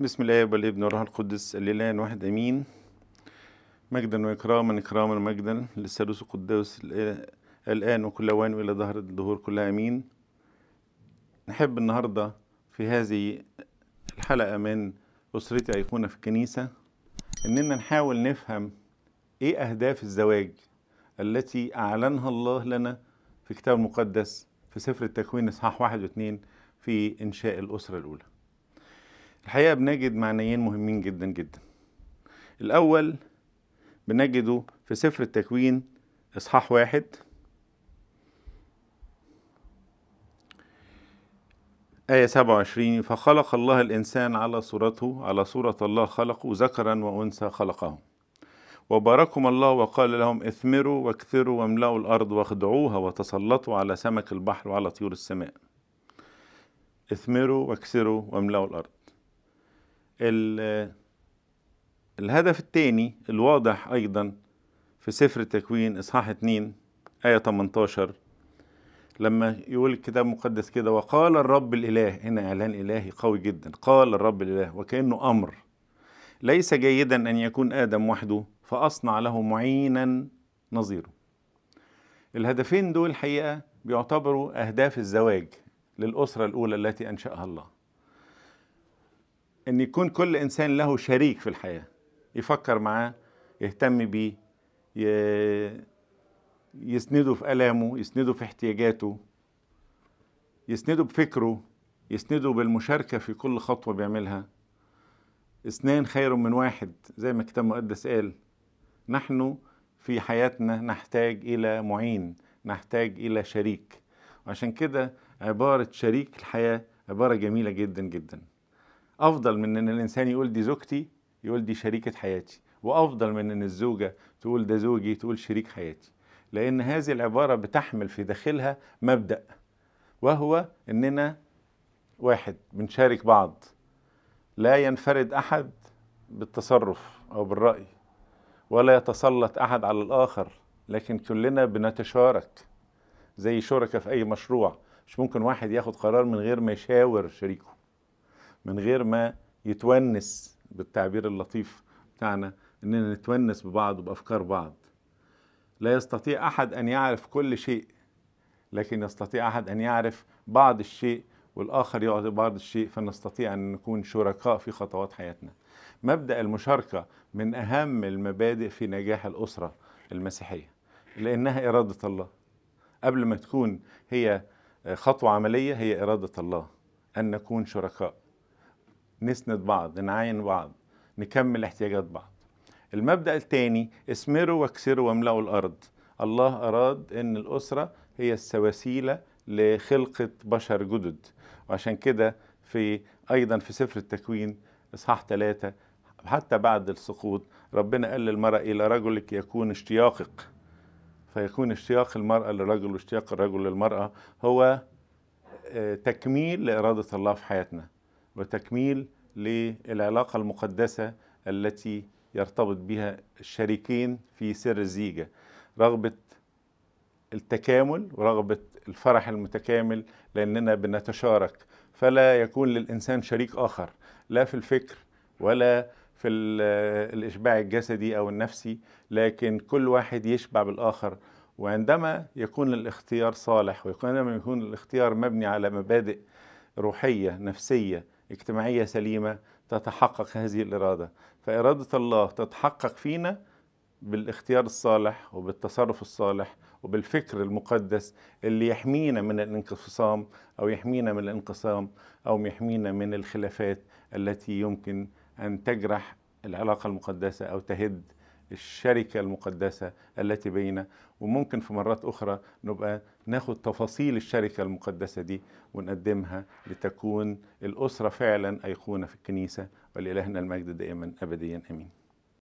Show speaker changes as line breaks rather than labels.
بسم الله والابن والروح القدس الإله واحد أمين مجدا وإكراما إكراما مجدا للثالوث القدوس الآن وكل أوان وإلى ظهر الدهور كلها أمين نحب النهاردة في هذه الحلقة من أسرتي أيقونة في الكنيسة إننا نحاول نفهم إيه أهداف الزواج التي أعلنها الله لنا في الكتاب المقدس في سفر التكوين إصحاح واحد واثنين في إنشاء الأسرة الأولى الحقيقة بنجد معنيين مهمين جدا جدا الأول بنجده في سفر التكوين إصحاح واحد آية 27 فخلق الله الإنسان على صورته على صورة الله خلقه ذكرا وأنثى خلقهم وباركهم الله وقال لهم اثمروا واكثروا واملأوا الأرض واخدعوها وتسلطوا على سمك البحر وعلى طيور السماء اثمروا واكثروا واملأوا الأرض الهدف الثاني الواضح أيضا في سفر التكوين إصحاح 2 آية 18 لما يقول الكتاب المقدس كده وقال الرب الإله هنا إعلان إلهي قوي جدا قال الرب الإله وكأنه أمر ليس جيدا أن يكون آدم وحده فأصنع له معينا نظيره الهدفين دول الحقيقة بيعتبروا أهداف الزواج للأسرة الأولى التي أنشأها الله ان يكون كل انسان له شريك في الحياه يفكر معاه يهتم بيه يسنده في الامه يسنده في احتياجاته يسنده بفكره يسنده بالمشاركه في كل خطوه بيعملها اثنان خير من واحد زي ما الكتاب المقدس قال نحن في حياتنا نحتاج الى معين نحتاج الى شريك وعشان كده عباره شريك الحياه عباره جميله جدا جدا افضل من ان الانسان يقول دي زوجتي يقول دي شريكه حياتي وافضل من ان الزوجه تقول ده زوجي تقول شريك حياتي لان هذه العباره بتحمل في داخلها مبدا وهو اننا واحد بنشارك بعض لا ينفرد احد بالتصرف او بالراي ولا يتسلط احد على الاخر لكن كلنا بنتشارك زي شركة في اي مشروع مش ممكن واحد ياخد قرار من غير ما يشاور شريكه من غير ما يتونس بالتعبير اللطيف بتاعنا اننا نتونس ببعض وبافكار بعض لا يستطيع احد ان يعرف كل شيء لكن يستطيع احد ان يعرف بعض الشيء والاخر يعطي بعض الشيء فنستطيع ان نكون شركاء في خطوات حياتنا مبدا المشاركه من اهم المبادئ في نجاح الاسره المسيحيه لانها اراده الله قبل ما تكون هي خطوه عمليه هي اراده الله ان نكون شركاء نسند بعض نعاين بعض نكمل احتياجات بعض المبدأ الثاني اسمروا واكسروا واملأوا الأرض الله أراد أن الأسرة هي السواسيلة لخلقة بشر جدد وعشان كده في أيضا في سفر التكوين إصحاح ثلاثة حتى بعد السقوط ربنا قال للمرأة إلى رجلك يكون اشتياقك فيكون اشتياق المرأة للرجل واشتياق الرجل للمرأة هو آه، تكميل لإرادة الله في حياتنا وتكميل للعلاقة المقدسة التي يرتبط بها الشريكين في سر الزيجة رغبة التكامل ورغبة الفرح المتكامل لأننا بنتشارك فلا يكون للإنسان شريك آخر لا في الفكر ولا في الإشباع الجسدي أو النفسي لكن كل واحد يشبع بالآخر وعندما يكون الاختيار صالح وعندما يكون الاختيار مبني على مبادئ روحية نفسية اجتماعية سليمة تتحقق هذه الإرادة فإرادة الله تتحقق فينا بالاختيار الصالح وبالتصرف الصالح وبالفكر المقدس اللي يحمينا من الانقسام أو يحمينا من الانقسام أو يحمينا من الخلافات التي يمكن أن تجرح العلاقة المقدسة أو تهد الشركة المقدسة التي بيننا وممكن في مرات أخرى نبقى ناخد تفاصيل الشركة المقدسة دي ونقدمها لتكون الأسرة فعلا أيقونة في الكنيسة ولإلهنا المجد دائما أبديا أمين